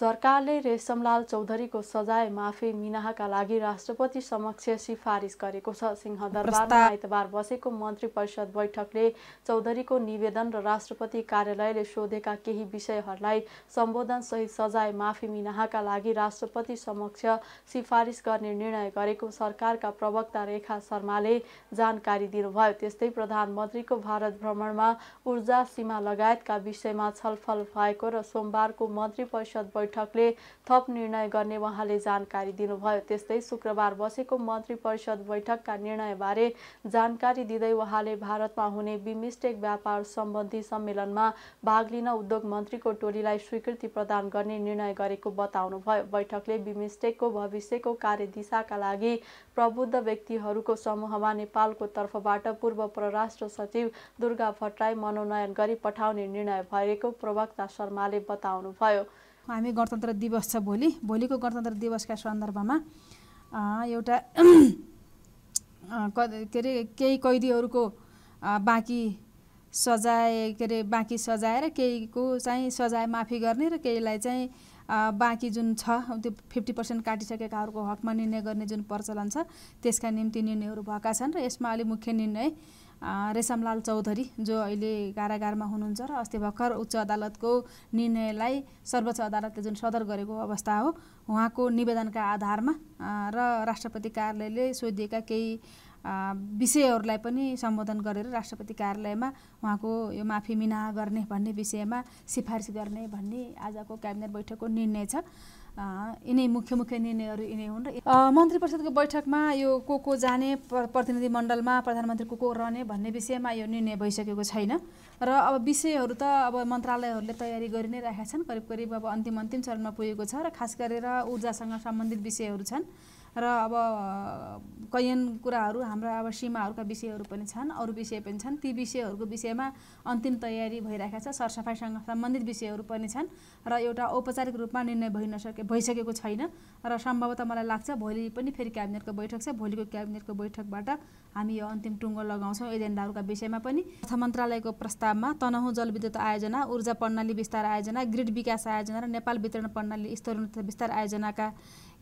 सरकारले रेशमलाल चौधरीको सजाय माफी मिनाहका लागि राष्ट्रपति समक्ष सिफारिस गरेको छ सिंहदरबारमा आइतबार बसेको मन्त्री परिषद बैठकले चौधरीको निवेदन र राष्ट्रपति कार्यालयले सोधेका केही विषयहरूलाई सहित सजाय माफी मिनाहाका लागि राष्ट्रपति समक्ष सिफारिस गर्ने निर्णय गरेको सरकारका प्रवक्ता रेखा शर्माले जानकारी दिनुभयो त्यस्तै प्रधानमन्त्रीको भारत भ्रमणमा ऊर्जा सीमा लगायतका विषयमा छलफल भएको र सोमबारको मन्त्री परिषद बैठक बैठकले थप निर्णय गर्ने उहाँले जानकारी दिनुभयो त्यस्तै शुक्रबार बसेको मन्त्री परिषद बैठकका निर्णयबारे जानकारी दिँदै उहाँले भारतमा हुने बिमिस्टेक व्यापार सम्बन्धी सम्मेलनमा भाग लिन उद्योग मन्त्रीको टोलीलाई स्वीकृति प्रदान गर्ने निर्णय गरेको बताउनुभयो बैठकले बिमिस्टेकको भविष्यको कार्यदिशाका लागि प्रबुद्ध व्यक्तिहरूको समूहमा नेपालको तर्फबाट पूर्व परराष्ट्र सचिव दुर्गा भट्टराई मनोनयन गरी पठाउने निर्णय भएको प्रवक्ता शर्माले बताउनुभयो हामी गणतन्त्र दिवस छ भोलि भोलिको गणतन्त्र दिवसका सन्दर्भमा एउटा के अरे केही कैदीहरूको बाँकी सजाय के अरे बाँकी सजाएर केहीको चाहिँ सजाय माफी गर्ने र केहीलाई चाहिँ बाँकी जुन छ त्यो फिफ्टी पर्सेन्ट काटिसकेकाहरूको हकमा निर्णय गर्ने जुन प्रचलन छ त्यसका निम्ति निर्णयहरू भएका छन् र यसमा अलि मुख्य निर्णय रेशमलाल चौधरी जो अहिले कारागारमा हुनुहुन्छ र अस्ति भर्खर उच्च अदालतको निर्णयलाई सर्वोच्च अदालतले जुन सदर गरेको अवस्था हो उहाँको निवेदनका आधारमा र राष्ट्रपति कार्यालयले सोधिएका केही विषयहरूलाई पनि सम्बोधन गरेर राष्ट्रपति कार्यालयमा उहाँको यो माफी मिना गर्ने भन्ने विषयमा सिफारिस गर्ने भन्ने आजको क्याबिनेट बैठकको निर्णय छ यिनै मुख्य मुख्य निर्णयहरू यिनै हुन् र मन्त्री परिषदको बैठकमा यो को को जाने प्रतिनिधि मण्डलमा प्रधानमन्त्री को को रहने भन्ने विषयमा यो निर्णय भइसकेको छैन र अब विषयहरू त अब मन्त्रालयहरूले तयारी गरि नै राखेका छन् करिब करिब अब अन्तिम अन्तिम चरणमा पुगेको छ र खास गरेर ऊर्जासँग सम्बन्धित विषयहरू छन् र अब कैयन कुराहरू हाम्रा अब सीमाहरूका विषयहरू पनि छन् अरू विषय पनि छन् ती विषयहरूको विषयमा अन्तिम तयारी भइरहेका छ सरसफाइसँग सम्बन्धित विषयहरू पनि छन् र एउटा औपचारिक रूपमा निर्णय भइ नसके भइसकेको छैन र सम्भवतः मलाई लाग्छ भोलि पनि फेरि क्याबिनेटको बैठक छ भोलिको क्याबिनेटको बैठकबाट हामी यो अन्तिम टुङ्गो लगाउँछौँ एजेन्डाहरूका विषयमा पनि अर्थ मन्त्रालयको प्रस्तावमा तनहुँ जलविद्युत आयोजना ऊर्जा प्रणाली विस्तार आयोजना ग्रिड विकास आयोजना र नेपाल वितरण प्रणाली स्तर विस्तार आयोजनाका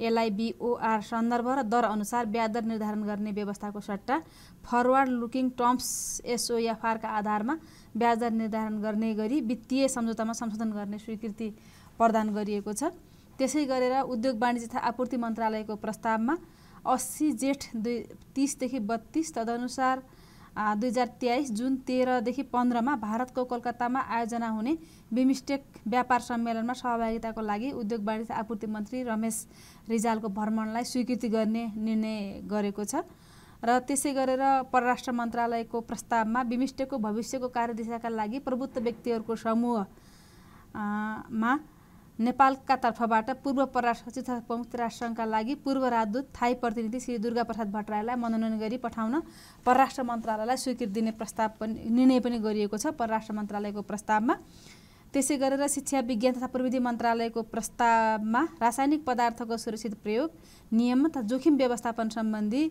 एलआइबिओआरसँग सन्दर्भ र दर अनुसार ब्याज दर निर्धारण गर्ने व्यवस्थाको सट्टा फरवर्ड लुकिङ टर्म्स एसओएफआरका आधारमा ब्याज दर निर्धारण गर्ने गरी वित्तीय सम्झौतामा संशोधन गर्ने स्वीकृति प्रदान गरिएको छ त्यसै गरेर उद्योग वाणिज्य तथा आपूर्ति मन्त्रालयको प्रस्तावमा अस्सी जेठ दुई तिसदेखि बत्तिस तदनुसार दुई हजार तेइस जुन तेह्रदेखि पन्ध्रमा भारतको कोलकातामा आयोजना हुने बिमिस्टेक व्यापार सम्मेलनमा सहभागिताको लागि उद्योग वाणिज्य आपूर्ति मन्त्री रमेश रिजालको भ्रमणलाई स्वीकृति गर्ने निर्णय गरेको छ र त्यसै गरेर परराष्ट्र मन्त्रालयको प्रस्तावमा बिमिस्टेकको भविष्यको कार्यदिशाका लागि प्रबुद्ध व्यक्तिहरूको समूह मा नेपालका तर्फबाट पूर्व परराष्ट्र सचिव तथा प्रमुख राष्ट्रसङ्घका लागि पूर्व राजदूत थाई प्रतिनिधि श्री दुर्गा प्रसाद भट्टराईलाई मनोनयन गरी पठाउन परराष्ट्र मन्त्रालयलाई स्वीकृति दिने प्रस्ताव पनि निर्णय पनि गरिएको छ परराष्ट्र मन्त्रालयको प्रस्तावमा त्यसै गरेर शिक्षा विज्ञान तथा प्रविधि मन्त्रालयको प्रस्तावमा रासायनिक पदार्थको सुरक्षित प्रयोग नियम तथा जोखिम व्यवस्थापन सम्बन्धी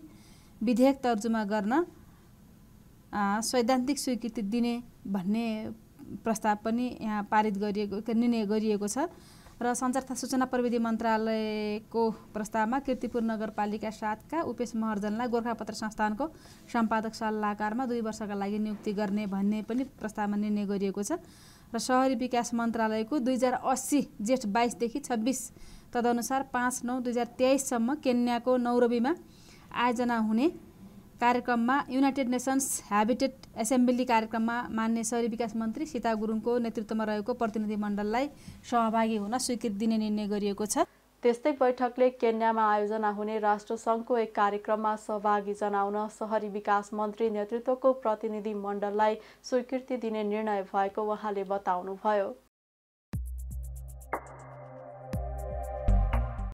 विधेयक तर्जुमा गर्न सैद्धान्तिक स्वीकृति दिने भन्ने प्रस्ताव पनि यहाँ पारित गरिएको निर्णय गरिएको छ र सञ्चार तथा सूचना प्रविधि मन्त्रालयको प्रस्तावमा किर्तिपुर नगरपालिका सातका उपेश महर्जनलाई गोर्खापत्र संस्थानको सम्पादक सल्लाहकारमा दुई वर्षका लागि नियुक्ति गर्ने भन्ने पनि प्रस्तावमा निर्णय गरिएको छ र सहरी विकास मन्त्रालयको दुई हजार अस्सी जेठ बाइसदेखि छब्बिस तदनुसार पाँच नौ दुई हजार तेइससम्म केन्याको नौरबीमा आयोजना हुने कार्यक्रममा युनाइटेड नेसन्स ह्याबिटेट एसेम्ब्ली कार्यक्रममा मान्य शहरी विकास मन्त्री सीता गुरुङको नेतृत्वमा रहेको प्रतिनिधिमण्डललाई सहभागी हुन स्वीकृति दिने निर्णय गरिएको छ त्यस्तै बैठकले केन्यामा आयोजना हुने राष्ट्रसङ्घको एक कार्यक्रममा सहभागी जनाउन सहरी विकास मन्त्री नेतृत्वको प्रतिनिधिमण्डललाई स्वीकृति दिने निर्णय भएको उहाँले बताउनुभयो